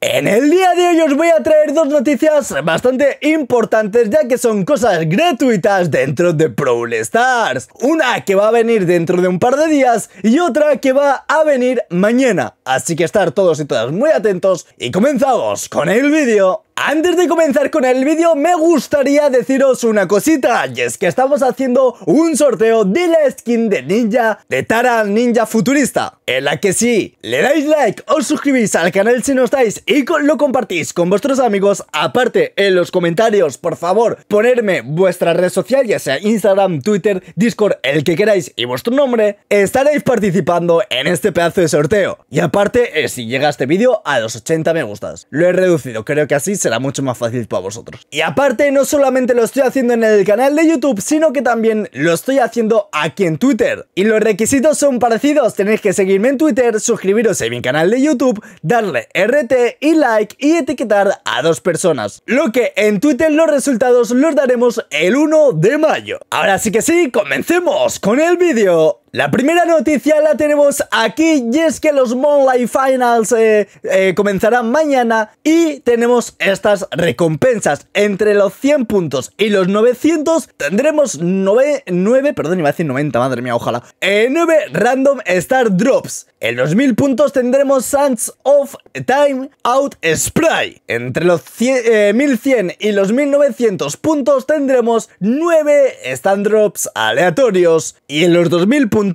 En el día de hoy os voy a traer dos noticias bastante importantes ya que son cosas gratuitas dentro de Brawl Stars. Una que va a venir dentro de un par de días y otra que va a venir mañana. Así que estar todos y todas muy atentos y comenzamos con el vídeo. Antes de comenzar con el vídeo me gustaría deciros una cosita y es que estamos haciendo un sorteo de la skin de ninja de Tara Ninja Futurista en la que si le dais like, o suscribís al canal si no estáis y lo compartís con vuestros amigos. Aparte, en los comentarios, por favor, ponerme vuestra red social, ya sea Instagram, Twitter, Discord, el que queráis y vuestro nombre, estaréis participando en este pedazo de sorteo. Y aparte, eh, si llega este vídeo a los 80 me gustas. Lo he reducido, creo que así será mucho más fácil para vosotros. Y aparte, no solamente lo estoy haciendo en el canal de YouTube, sino que también lo estoy haciendo aquí en Twitter. Y los requisitos son parecidos, tenéis que seguirme en Twitter, suscribiros a mi canal de YouTube, darle RT y like y etiquetar a dos personas. Lo que en Twitter los resultados los daremos el 1 de mayo. Ahora sí que sí, comencemos con el vídeo. La primera noticia la tenemos aquí y es que los Moonlight Finals eh, eh, comenzarán mañana y tenemos estas recompensas. Entre los 100 puntos y los 900 tendremos 9, 9 perdón, iba a decir 90, madre mía, ojalá. 9 eh, Random Star Drops. En los 1000 puntos tendremos Sands of Time Out Spray. Entre los 1100 y los 1900 puntos tendremos 9 Stand Drops aleatorios. Y en los 2000 puntos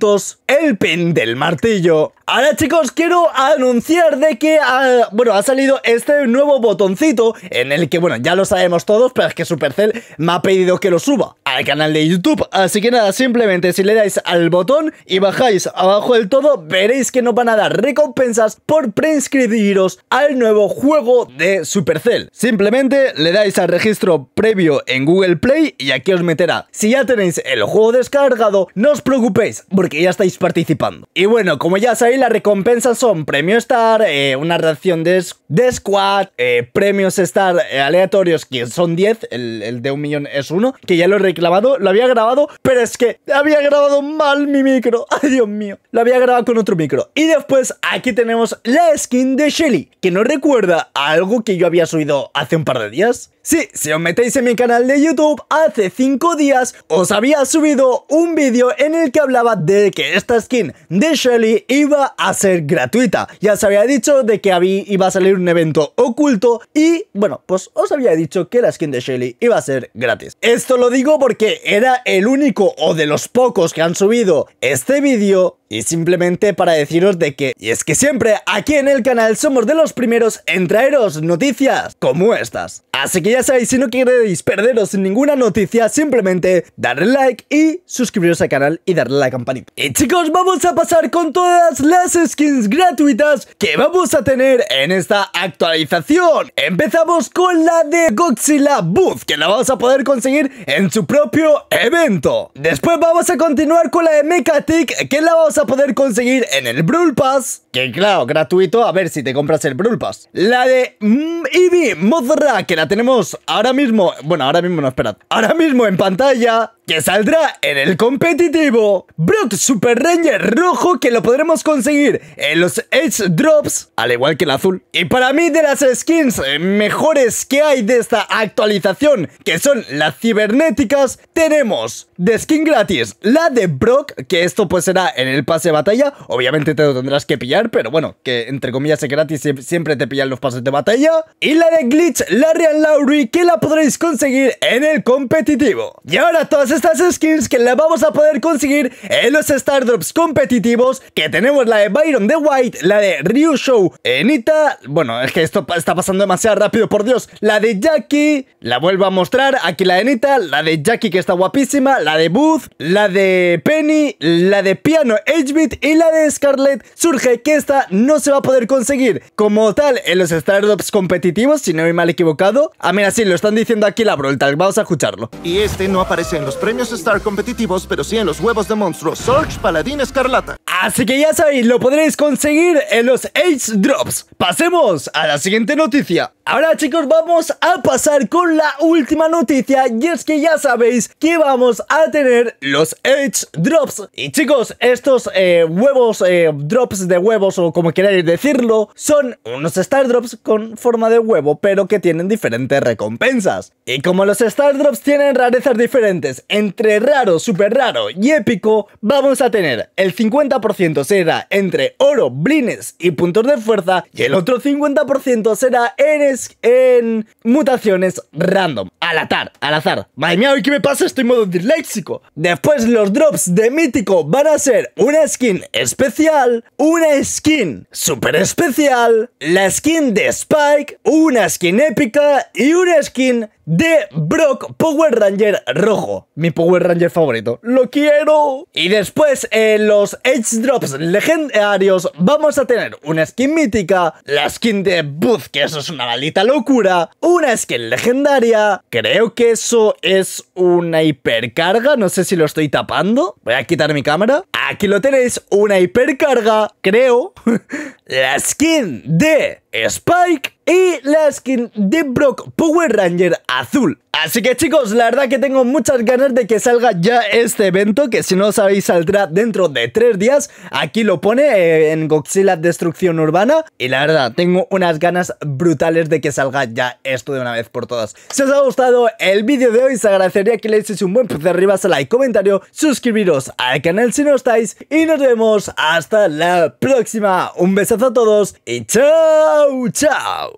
el pin del martillo. Ahora chicos, quiero anunciar de que, ha, ah, bueno, ha salido este nuevo botoncito en el que, bueno, ya lo sabemos todos, pero es que Supercell me ha pedido que lo suba al canal de YouTube. Así que nada, simplemente si le dais al botón y bajáis abajo del todo, veréis que nos van a dar recompensas por preinscribiros al nuevo juego de Supercell. Simplemente le dais al registro previo en Google Play y aquí os meterá. Si ya tenéis el juego descargado, no os preocupéis porque ya estáis participando. Y bueno, como ya sabéis, las recompensas son premio Star, eh, una reacción de, Squad, eh, premios Star eh, aleatorios que son 10, el, de un millón es uno, que ya lo reclamé lo había grabado, pero es que había grabado mal mi micro. Ay, Dios mío. Lo había grabado con otro micro. Y después aquí tenemos la skin de Shelly, que no recuerda a algo que yo había subido hace un par de días. Sí, si os metéis en mi canal de YouTube, hace 5 días os había subido un vídeo en el que hablaba de que esta skin de Shelly iba a ser gratuita. Ya os había dicho de que iba a salir un evento oculto y, bueno, pues os había dicho que la skin de Shelly iba a ser gratis. Esto lo digo porque era el único o de los pocos que han subido este vídeo y simplemente para deciros de que, y es que siempre aquí en el canal somos de los primeros en traeros noticias como estas. Así que ya sabéis, si no queréis perderos ninguna noticia, simplemente darle like y suscribiros al canal y darle a la campanita. Y chicos, vamos a pasar con todas las skins gratuitas que vamos a tener en esta actualización. Empezamos con la de Godzilla Booth, que la vamos a poder conseguir en su propio evento. Después vamos a continuar con la de Mechatic, que la vamos a poder conseguir en el Brawl Pass, que claro, gratuito, a ver si te compras el Brawl Pass. La de mm, Eevee Mozra, que la tenemos ahora mismo, bueno, ahora mismo no, esperad, ahora mismo en pantalla que saldrá en el competitivo. Brock Super Ranger rojo que lo podremos conseguir en los Edge Drops, al igual que el azul. Y para mí de las skins mejores que hay de esta actualización, que son las cibernéticas, tenemos de skin gratis la de Brock, que esto pues será en el pase de batalla. Obviamente te lo tendrás que pillar, pero bueno, que entre comillas es gratis, siempre te pillan los pases de batalla. Y la de Glitch, la Real Lowry, que la podréis conseguir en el competitivo. Y ahora todas estas skins que las vamos a poder conseguir en los startups competitivos que tenemos la de Byron the White, la de Ryu Show, Enita, bueno, es que esto está pasando demasiado rápido, por Dios, la de Jackie, la vuelvo a mostrar, aquí la de Enita, la de Jackie que está guapísima, la de Booth, la de Penny, la de Piano Edgebit y la de Scarlett Surge, que esta no se va a poder conseguir como tal en los startups competitivos, si no me mal equivocado. a ah, mira, sí, lo están diciendo aquí la Brawl Vamos a escucharlo. Y este no aparece en los premios Star competitivos, pero sí en los huevos de monstruos Surge Paladín Escarlata. Así que ya sabéis, lo podréis conseguir en los Age Drops. Pasemos a la siguiente noticia. Ahora chicos, vamos a pasar con la última noticia y es que ya sabéis que vamos a tener los edge Drops. Y chicos, estos eh, huevos, eh, drops de huevos o como queráis decirlo, son unos Star Drops con forma de huevo, pero que tienen diferentes recompensas. Y como los Star Drops tienen rarezas diferentes entre raro, super raro y épico, vamos a tener el 50% será entre oro, blines y puntos de fuerza y el otro 50% será en, en mutaciones random al azar, al azar. Madre mía, hoy qué me pasa, estoy modo disléxico. Después los drops de mítico van a ser una skin especial, una skin super especial, la skin de Spike, una skin épica y una skin de Brock Power Ranger rojo, mi Power Ranger favorito. ¡Lo quiero! Y después en los Edge Drops legendarios vamos a tener una skin mítica, la skin de Booth, que eso es una maldita locura, una skin legendaria, Creo que eso es una hipercarga, no sé si lo estoy tapando. Voy a quitar mi cámara. Aquí lo tenéis, una hipercarga, creo. la skin de Spike y la skin de Brock Power Ranger azul. Así que chicos, la verdad que tengo muchas ganas de que salga ya este evento, que si no sabéis saldrá dentro de tres días. Aquí lo pone eh, en Godzilla Destrucción Urbana. Y la verdad, tengo unas ganas brutales de que salga ya esto de una vez por todas. Si os ha gustado el vídeo de hoy, os agradecería que le hicieseis un buen pulgar arriba, like, comentario, suscribiros al canal si no estáis. Y nos vemos hasta la próxima. Un besazo a todos y chao. Ciao, ciao.